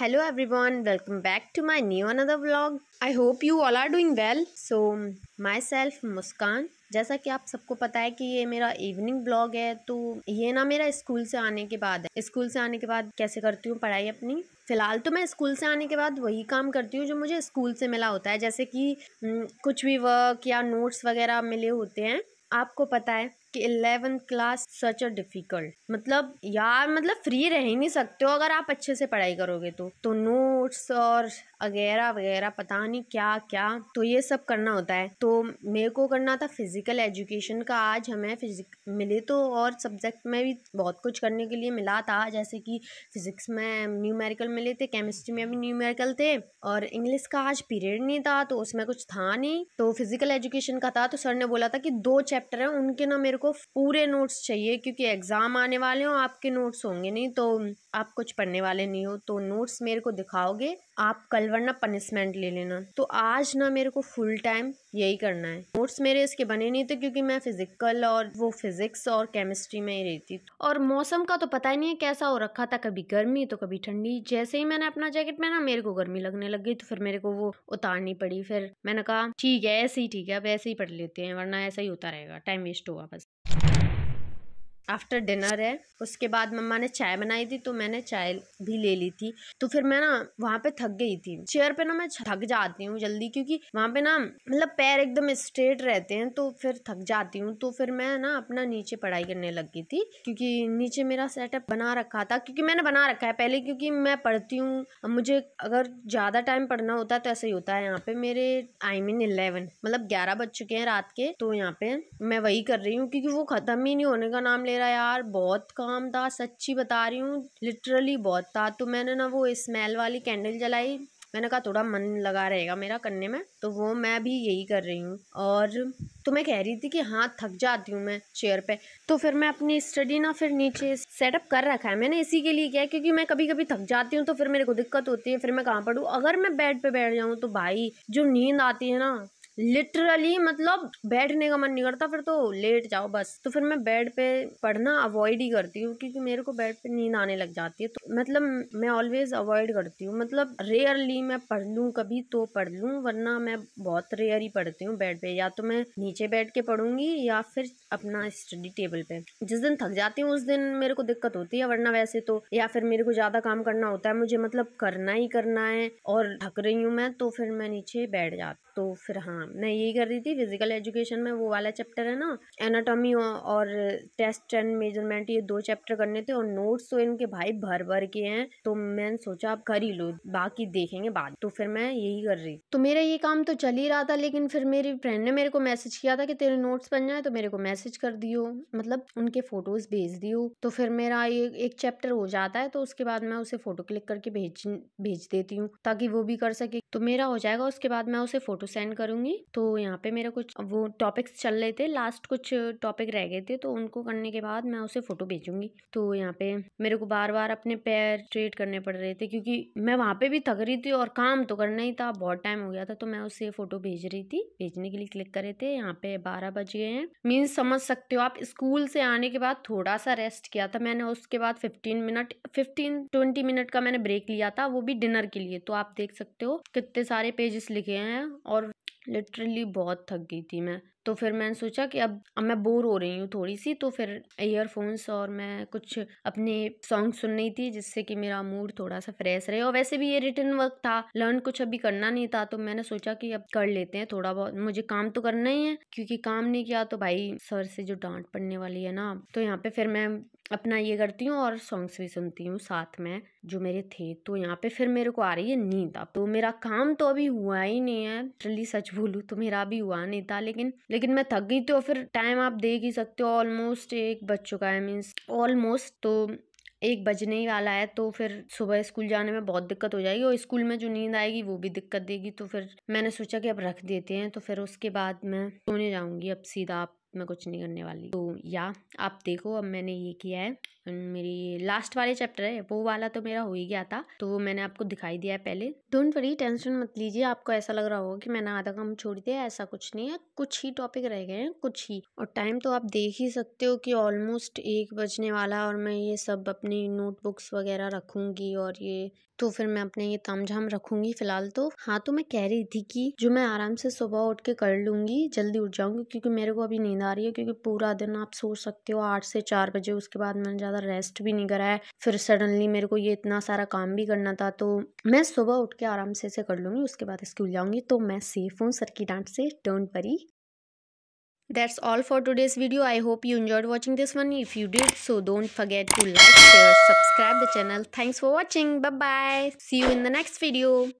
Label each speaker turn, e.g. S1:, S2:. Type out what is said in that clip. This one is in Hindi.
S1: hello welcome back to to new another another I hope you all are doing well so so self Muskan जैसा कि आप सबको पता है कि ये मेरा इवनिंग ब्लॉग है तो ये ना मेरा स्कूल से आने के बाद है स्कूल से आने के बाद कैसे करती हूँ पढ़ाई अपनी फिलहाल तो मैं स्कूल से आने के बाद वही काम करती हूँ जो मुझे स्कूल से मिला होता है जैसे कि कुछ भी वर्क या नोट्स वगैरह मिले होते हैं आपको पता है कि eleven class such a difficult मतलब यार मतलब फ्री रह ही नहीं सकते हो अगर आप अच्छे से पढ़ाई करोगे तो तो नोट्स और वगैरह वगैरह पता नहीं क्या क्या तो ये सब करना होता है तो मेरे को करना था फिजिकल एजुकेशन का आज हमें फिजिक मिले तो और सब्जेक्ट में भी बहुत कुछ करने के लिए मिला था जैसे कि फिजिक्स में न्यूमेरिकल मिले थे केमिस्ट्री में भी न्यूमेरिकल थे और इंग्लिश का आज पीरियड नहीं था तो उसमें कुछ था नहीं तो फिजिकल एजुकेशन का था तो सर ने बोला था कि दो चैप्टर हैं उनके ना मेरे को आपको पूरे नोट्स चाहिए क्योंकि एग्ज़ाम आने वाले हो आपके नोट्स होंगे नहीं तो आप कुछ पढ़ने वाले नहीं हो तो नोट्स मेरे को दिखाओगे आप कल वरना पनिशमेंट ले लेना तो आज ना मेरे को फुल टाइम यही करना है नोट्स मेरे इसके बने नहीं थे क्योंकि मैं फिजिकल और वो फिजिक्स और केमिस्ट्री में ही रहती और मौसम का तो पता ही नहीं है कैसा हो रखा था कभी गर्मी तो कभी ठंडी जैसे ही मैंने अपना जैकेट पहना मेरे को गर्मी लगने लग गई तो फिर मेरे को वो उतारनी पड़ी फिर मैंने कहा ठीक है ऐसे ही ठीक है वैसे ऐसे ही पढ़ लेते हैं वरना ऐसा ही होता रहेगा टाइम वेस्ट होगा बस Thank you. आफ्टर डिनर है उसके बाद मम्मा ने चाय बनाई थी तो मैंने चाय भी ले ली थी तो फिर मैं ना वहाँ पे थक गई थी चेयर पे ना मैं थक जाती हूँ जल्दी क्योंकि वहाँ पे ना मतलब पैर एकदम स्ट्रेट रहते हैं तो फिर थक जाती हूँ तो फिर मैं ना अपना नीचे पढ़ाई करने लग गई थी क्योंकि नीचे मेरा सेटअप बना रखा था क्योंकि मैंने बना रखा है पहले क्योंकि मैं पढ़ती हूँ मुझे अगर ज़्यादा टाइम पढ़ना होता है तो ऐसा ही होता है यहाँ पे मेरे आई मीन इलेवन मतलब ग्यारह बज चुके हैं रात के तो यहाँ पे मैं वही कर रही हूँ क्योंकि वो ख़त्म ही नहीं होने का नाम ले मेरा यार बहुत काम था सच्ची बता रही हूँ लिटरली बहुत था तो मैंने ना वो स्मेल वाली कैंडल जलाई मैंने कहा थोड़ा मन लगा रहेगा मेरा करने में तो वो मैं भी यही कर रही हूँ और तो मैं कह रही थी कि हाँ थक जाती हूँ मैं चेयर पे तो फिर मैं अपनी स्टडी ना फिर नीचे सेटअप कर रखा है मैंने इसी के लिए किया क्योंकि मैं कभी कभी थक जाती हूँ तो फिर मेरे को दिक्कत होती है फिर मैं कहाँ पढ़ूँ अगर मैं बेड पे बैठ जाऊँ तो भाई जो नींद आती है ना लिटरली मतलब बैठने का मन नहीं करता फिर तो लेट जाओ बस तो फिर मैं बेड पे पढ़ना अवॉइड ही करती हूँ क्योंकि मेरे को बेड पे नींद आने लग जाती है तो मतलब मैं ऑलवेज अवॉइड करती हूँ मतलब रेयरली मैं पढ़ लूँ कभी तो पढ़ लूँ वरना मैं बहुत रेयर ही पढ़ती हूँ बेड पे या तो मैं नीचे बैठ के पढ़ूंगी या फिर अपना स्टडी टेबल पे जिस दिन थक जाती हूँ उस दिन मेरे को दिक्कत होती है वरना वैसे तो या फिर मेरे को ज़्यादा काम करना होता है मुझे मतलब करना ही करना है और थक रही हूँ मैं तो फिर मैं नीचे बैठ जाती तो फिर हाँ मैं यही कर रही थी फिजिकल एजुकेशन में वो वाला चैप्टर है ना एनाटॉमी और टेस्ट एंड मेजरमेंट ये दो चैप्टर करने थे और नोट्स तो इनके भाई भर भर के हैं तो मैंने सोचा आप कर ही लो बाकी देखेंगे बाद तो फिर मैं यही कर रही तो मेरा ये काम तो चल ही रहा था लेकिन फिर मेरी फ्रेंड ने मेरे को मैसेज किया था कि तेरे नोट्स बन जाए तो मेरे को मैसेज कर दियो मतलब उनके फोटोज भेज दियो तो फिर मेरा ये एक चैप्टर हो जाता है तो उसके बाद मैं उसे फोटो क्लिक करके भेज भेज देती हूँ ताकि वो भी कर सके तो मेरा हो जाएगा उसके बाद मैं उसे फोटो सेंड करूंगी तो यहाँ पे मेरा कुछ वो टॉपिक्स चल रहे थे लास्ट कुछ टॉपिक रह गए थे तो उनको करने के बाद मैं उसे फ़ोटो भेजूंगी तो यहाँ पे मेरे को बार बार अपने पैर स्ट्रेट करने पड़ रहे थे क्योंकि मैं वहाँ पे भी थक रही थी और काम तो करना ही था बहुत टाइम हो गया था तो मैं उसे फ़ोटो भेज रही थी भेजने के लिए क्लिक करे थे यहाँ पे बारह बज गए हैं मीन्स समझ सकते हो आप स्कूल से आने के बाद थोड़ा सा रेस्ट किया था मैंने उसके बाद fifteen minute fifteen twenty minute का मैंने ब्रेक लिया था वो भी डिनर के लिए तो आप देख सकते हो कितने सारे पेजेस लिखे हैं और लिटरली बहुत थक गई थी मैं तो फिर मैंने सोचा कि अब अब मैं बोर हो रही हूँ थोड़ी सी तो फिर ईयरफोन्स और मैं कुछ अपने सॉन्ग सुन रही थी जिससे कि मेरा मूड थोड़ा सा फ्रेश रहे और वैसे भी ये रिटर्न वर्क था लर्न कुछ अभी करना नहीं था तो मैंने सोचा कि अब कर लेते हैं थोड़ा बहुत मुझे काम तो करना ही है क्योंकि काम नहीं किया तो भाई सर से जो डांट पड़ने वाली है ना तो यहाँ पे फिर मैं अपना ये करती हूँ और सॉन्ग्स भी सुनती हूँ साथ में जो मेरे थे तो यहाँ पे फिर मेरे को आ रही है नींद अब तो मेरा काम तो अभी हुआ ही नहीं है सच बोलूँ तो मेरा अभी हुआ नहीं था लेकिन लेकिन मैं थक गई तो फिर टाइम आप देख ही सकते हो ऑलमोस्ट एक बज चुका है मीन्स ऑलमोस्ट तो एक बजने ही वाला है तो फिर सुबह स्कूल जाने में बहुत दिक्कत हो जाएगी और स्कूल में जो नींद आएगी वो भी दिक्कत देगी तो फिर मैंने सोचा कि अब रख देते हैं तो फिर उसके बाद मैं सोने जाऊँगी अब सीधा आप मैं कुछ नहीं करने वाली तो या आप देखो अब मैंने ये किया है मेरी लास्ट वाले चैप्टर है वो वाला तो मेरा हो ही गया था तो वो मैंने आपको दिखाई दिया है पहले डोंट वरी टेंशन मत लीजिए आपको ऐसा लग रहा होगा कि मैंने आधा काम छोड़ दिया ऐसा कुछ नहीं है कुछ ही टॉपिक रह गए हैं कुछ ही और टाइम तो आप देख ही सकते हो कि ऑलमोस्ट एक बजने वाला और मैं ये सब अपनी नोटबुक्स वगैरह रखूँगी और ये तो फिर मैं अपने ये ताम झाम रखूंगी फिलहाल तो हाँ तो मैं कह रही थी कि जो मैं आराम से सुबह उठ के कर लूंगी जल्दी उठ जाऊंगी क्योंकि मेरे को अभी नींद आ रही है क्योंकि पूरा दिन आप सो सकते हो आठ से चार बजे उसके बाद मैंने ज़्यादा रेस्ट भी नहीं करा है फिर सडनली मेरे को ये इतना सारा काम भी करना था तो मैं सुबह उठ के आराम से इसे कर लूंगी उसके बाद स्कूल जाऊंगी तो मैं सेफ हूँ सर की डांट से don't worry That's all for today's video. I hope you enjoyed watching this one. If you did, so don't forget to like, share, subscribe the channel. Thanks for watching. Bye-bye. See you in the next video.